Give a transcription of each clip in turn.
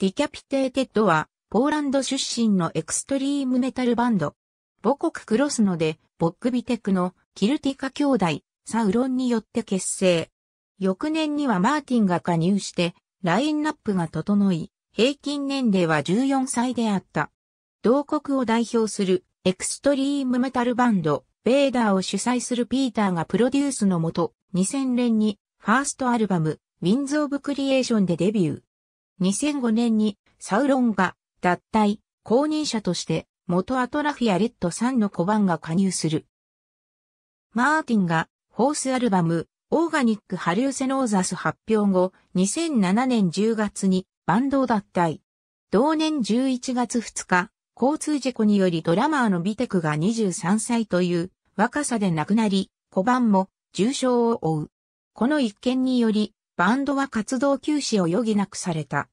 ディキャピテーテッドは、ポーランド出身のエクストリームメタルバンド。母国クロスノで、ボックビテクのキルティカ兄弟、サウロンによって結成。翌年にはマーティンが加入して、ラインナップが整い、平均年齢は14歳であった。同国を代表するエクストリームメタルバンド、ベーダーを主催するピーターがプロデュースのもと、2000年にファーストアルバム、ウィンズ・オブ・クリエーションでデビュー。2005年にサウロンが脱退、公認者として元アトラフィアレッド3の小判が加入する。マーティンがホースアルバムオーガニックハリウセノーザス発表後、2007年10月にバンドを脱退。同年11月2日、交通事故によりドラマーのビテクが23歳という若さで亡くなり、小判も重傷を負う。この一件により、バンドは活動休止を余儀なくされた。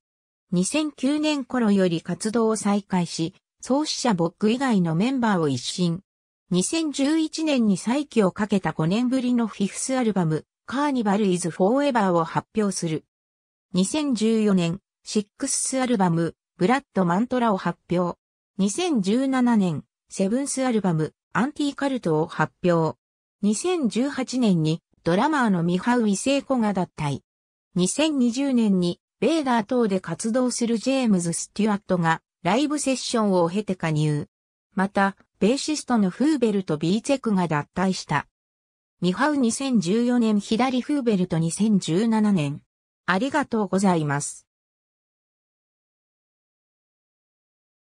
2009年頃より活動を再開し、創始者ボック以外のメンバーを一新。2011年に再起をかけた5年ぶりのフィフスアルバム、カーニバル・イズ・フォーエバーを発表する。2014年、シックスアルバム、ブラッド・マントラを発表。2017年、セブンスアルバム、アンティーカルトを発表。2018年に、ドラマーのミハウ・イセイコが脱退。2020年にベーダー等で活動するジェームズ・ステュアットがライブセッションを経て加入。また、ベーシストのフーベルとビーチェクが脱退した。ミハウ2014年左フーベルと2017年。ありがとうございます。